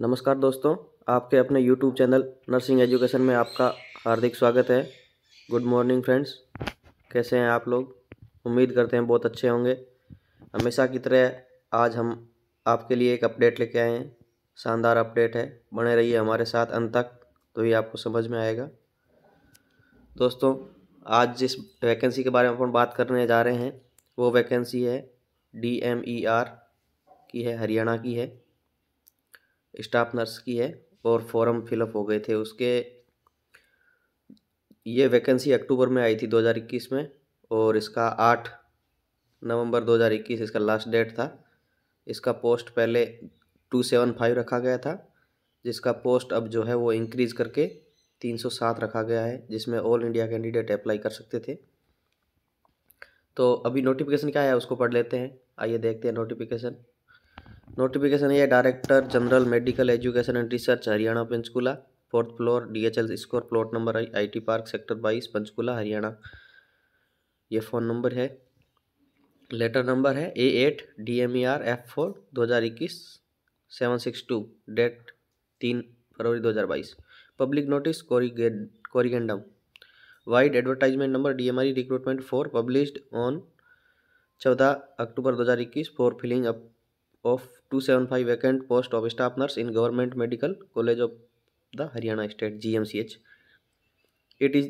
नमस्कार दोस्तों आपके अपने YouTube चैनल नर्सिंग एजुकेशन में आपका हार्दिक स्वागत है गुड मॉर्निंग फ्रेंड्स कैसे हैं आप लोग उम्मीद करते हैं बहुत अच्छे होंगे हमेशा की तरह आज हम आपके लिए एक अपडेट लेके आए हैं शानदार अपडेट है बने रहिए हमारे साथ अंत तक तो ये आपको समझ में आएगा दोस्तों आज जिस वैकेंसी के बारे में अपन बात करने जा रहे हैं वो वैकेंसी है डी एम ई आर की है हरियाणा की है स्टाफ नर्स की है और फॉर्म फिलअप हो गए थे उसके ये वैकेंसी अक्टूबर में आई थी 2021 में और इसका आठ नवंबर 2021 इसका लास्ट डेट था इसका पोस्ट पहले टू सेवन फाइव रखा गया था जिसका पोस्ट अब जो है वो इंक्रीज करके तीन सौ सात रखा गया है जिसमें ऑल इंडिया कैंडिडेट अप्लाई कर सकते थे तो अभी नोटिफिकेशन क्या है उसको पढ़ लेते हैं आइए देखते हैं नोटिफिकेशन नोटिफिकेशन ये director general medical education and research Haryana Panchkula fourth floor DHL score plot number IT park sector बाईस पंचकूला हरियाणा ये फ़ोन नंबर है लेटर नंबर है A eight D M E R F four दो हज़ार इक्कीस सेवन सिक्स टू डेट तीन फरवरी दो हज़ार बाईस public notice corrigendum vide advertisement number D M R recruitment four published on चौदह अक्टूबर दो हज़ार इक्कीस for filling up of two seven five vacant post of staff nurse in government medical college of the Haryana state G M C H it is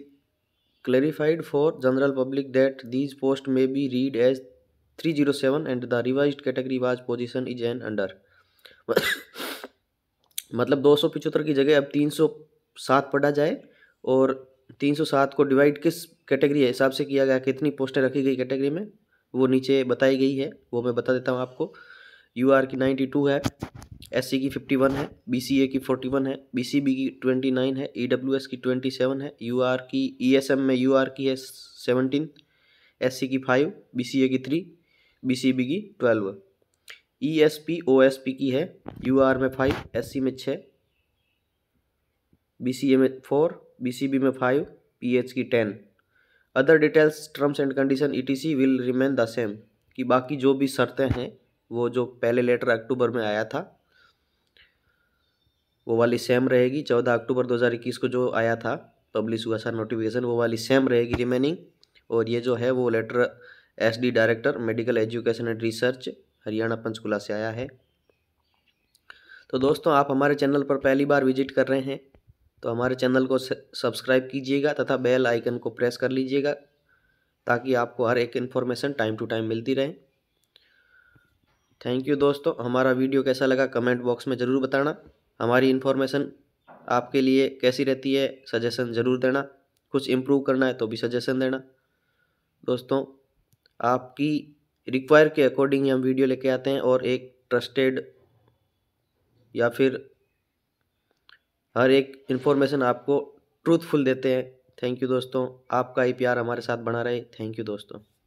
for general public that these post may be read as three zero seven and the revise category wise position is an under मतलब दो सौ पिछहत्तर की जगह अब तीन सौ सात पढ़ा जाए और तीन सौ सात को डिवाइड किस कैटेगरी हिसाब से किया गया कितनी पोस्टें रखी गई कैटेगरी में वो नीचे बताई गई है वो मैं बता देता हूँ आपको यू आर की नाइन्टी टू है एस सी की फिफ्टी वन है बी सी ए की फोर्टी वन है बी सी बी की ट्वेंटी नाइन है ई डब्ल्यू एस की ट्वेंटी सेवन है यू आर की ई एस एम में यू आर की है सेवनटीन एस सी की फाइव बी सी ए की थ्री बी सी बी की twelve E S P O S P की है यू आर में फाइव एस सी में छः बी सी ए में फोर बी सी बी में फाइव पी एच की ten other details terms and condition E T C will remain the same कि बाकी जो भी शर्तें हैं वो जो पहले लेटर अक्टूबर में आया था वो वाली सेम रहेगी चौदह अक्टूबर 2021 को जो आया था पब्लिश हुआ था नोटिफिकेशन वो वाली सेम रहेगी रिमेनिंग और ये जो है वो letter SD director medical education and research Haryana Panchkula से आया है तो दोस्तों आप हमारे चैनल पर पहली बार विजिट कर रहे हैं तो हमारे चैनल को सब्सक्राइब कीजिएगा तथा बेल आइकन को प्रेस कर लीजिएगा ताकि आपको हर एक इन्फॉर्मेशन टाइम टू टाइम मिलती रहे थैंक यू दोस्तों हमारा वीडियो कैसा लगा कमेंट बॉक्स में ज़रूर बताना हमारी इन्फॉर्मेशन आपके लिए कैसी रहती है सजेशन ज़रूर देना कुछ इम्प्रूव करना है तो भी सजेशन देना दोस्तों आपकी रिक्वायर के अकॉर्डिंग हम वीडियो लेके आते हैं और एक ट्रस्टेड या फिर हर एक इन्फॉर्मेशन आपको ट्रूथफुल देते हैं थैंक यू दोस्तों आपका ही प्यार हमारे साथ बना रहे थैंक यू दोस्तों